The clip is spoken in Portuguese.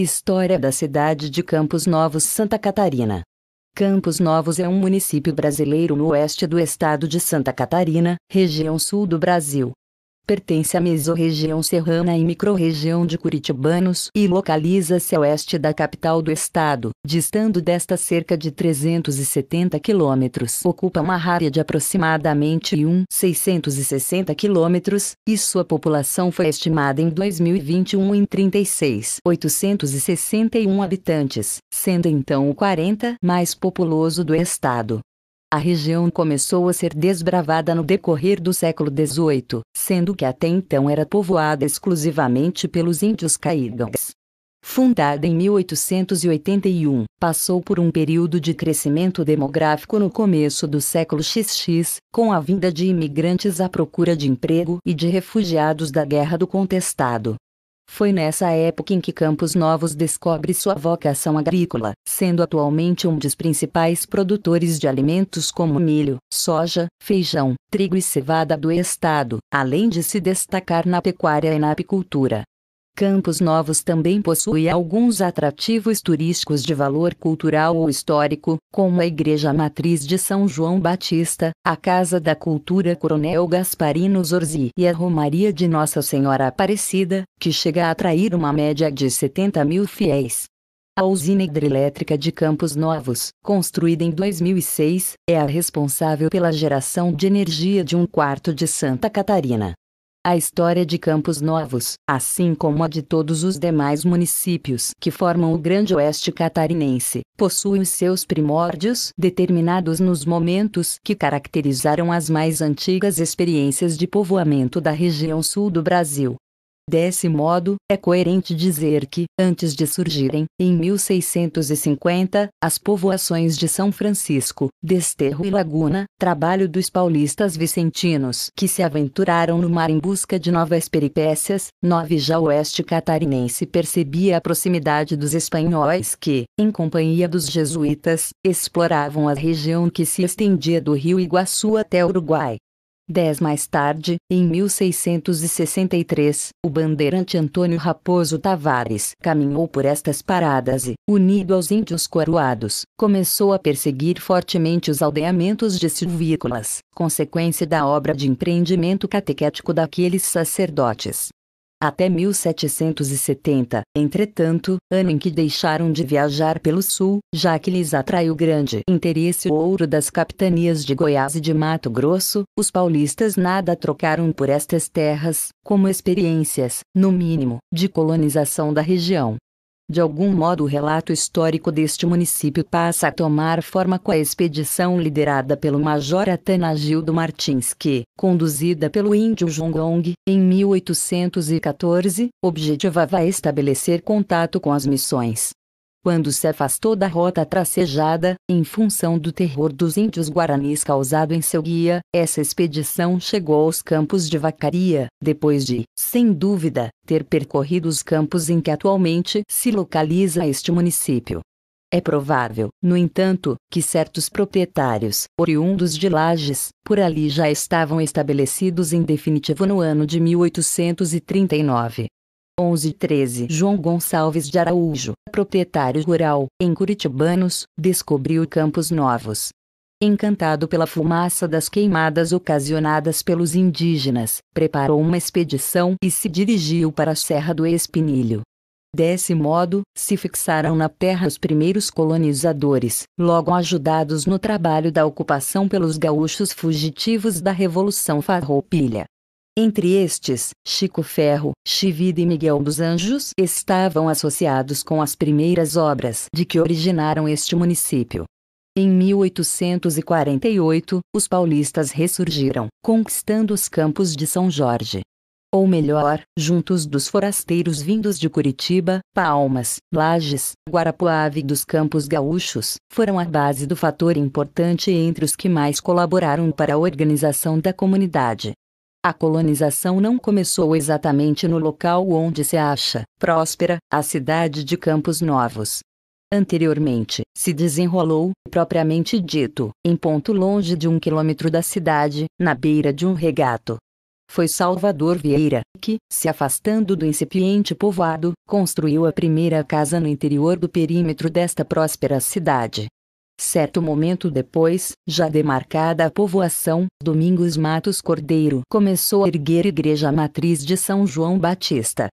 História da cidade de Campos Novos, Santa Catarina. Campos Novos é um município brasileiro no oeste do estado de Santa Catarina, região sul do Brasil pertence à mesorregião serrana e microrregião de Curitibanos e localiza-se a oeste da capital do estado, distando desta cerca de 370 quilômetros. Ocupa uma área de aproximadamente 1.660 quilômetros, e sua população foi estimada em 2021 em 36.861 habitantes, sendo então o 40 mais populoso do estado. A região começou a ser desbravada no decorrer do século XVIII, sendo que até então era povoada exclusivamente pelos índios caídos. Fundada em 1881, passou por um período de crescimento demográfico no começo do século XX, com a vinda de imigrantes à procura de emprego e de refugiados da Guerra do Contestado, foi nessa época em que Campos Novos descobre sua vocação agrícola, sendo atualmente um dos principais produtores de alimentos como milho, soja, feijão, trigo e cevada do estado, além de se destacar na pecuária e na apicultura. Campos Novos também possui alguns atrativos turísticos de valor cultural ou histórico, como a Igreja Matriz de São João Batista, a Casa da Cultura Coronel Gasparino Zorzi e a Romaria de Nossa Senhora Aparecida, que chega a atrair uma média de 70 mil fiéis. A usina hidrelétrica de Campos Novos, construída em 2006, é a responsável pela geração de energia de um quarto de Santa Catarina. A história de Campos Novos, assim como a de todos os demais municípios que formam o Grande Oeste Catarinense, possui os seus primórdios determinados nos momentos que caracterizaram as mais antigas experiências de povoamento da região sul do Brasil. Desse modo, é coerente dizer que, antes de surgirem, em 1650, as povoações de São Francisco, Desterro e Laguna, trabalho dos paulistas vicentinos que se aventuraram no mar em busca de novas peripécias, nove já oeste catarinense percebia a proximidade dos espanhóis que, em companhia dos jesuítas, exploravam a região que se estendia do rio Iguaçu até Uruguai. Dez mais tarde, em 1663, o bandeirante Antônio Raposo Tavares caminhou por estas paradas e, unido aos índios coroados, começou a perseguir fortemente os aldeamentos de silvícolas, consequência da obra de empreendimento catequético daqueles sacerdotes até 1770, entretanto, ano em que deixaram de viajar pelo sul, já que lhes atraiu grande interesse o ouro das capitanias de Goiás e de Mato Grosso, os paulistas nada trocaram por estas terras, como experiências, no mínimo, de colonização da região. De algum modo o relato histórico deste município passa a tomar forma com a expedição liderada pelo Major Atanagildo Martins que, conduzida pelo índio Jongong, em 1814, objetivava estabelecer contato com as missões, quando se afastou da rota tracejada, em função do terror dos índios guaranis causado em seu guia, essa expedição chegou aos campos de Vacaria, depois de, sem dúvida, ter percorrido os campos em que atualmente se localiza este município. É provável, no entanto, que certos proprietários, oriundos de Lages, por ali já estavam estabelecidos em definitivo no ano de 1839. 1113 João Gonçalves de Araújo, proprietário rural, em Curitibanos, descobriu campos novos. Encantado pela fumaça das queimadas ocasionadas pelos indígenas, preparou uma expedição e se dirigiu para a Serra do Espinilho. Desse modo, se fixaram na terra os primeiros colonizadores, logo ajudados no trabalho da ocupação pelos gaúchos fugitivos da Revolução Farroupilha. Entre estes, Chico Ferro, Chivida e Miguel dos Anjos estavam associados com as primeiras obras de que originaram este município. Em 1848, os paulistas ressurgiram, conquistando os campos de São Jorge. Ou melhor, juntos dos forasteiros vindos de Curitiba, Palmas, Lages, Guarapuave e dos Campos Gaúchos, foram a base do fator importante entre os que mais colaboraram para a organização da comunidade. A colonização não começou exatamente no local onde se acha próspera a cidade de Campos Novos. Anteriormente, se desenrolou, propriamente dito, em ponto longe de um quilômetro da cidade, na beira de um regato. Foi Salvador Vieira que, se afastando do incipiente povoado, construiu a primeira casa no interior do perímetro desta próspera cidade. Certo momento depois, já demarcada a povoação, Domingos Matos Cordeiro começou a erguer a igreja matriz de São João Batista.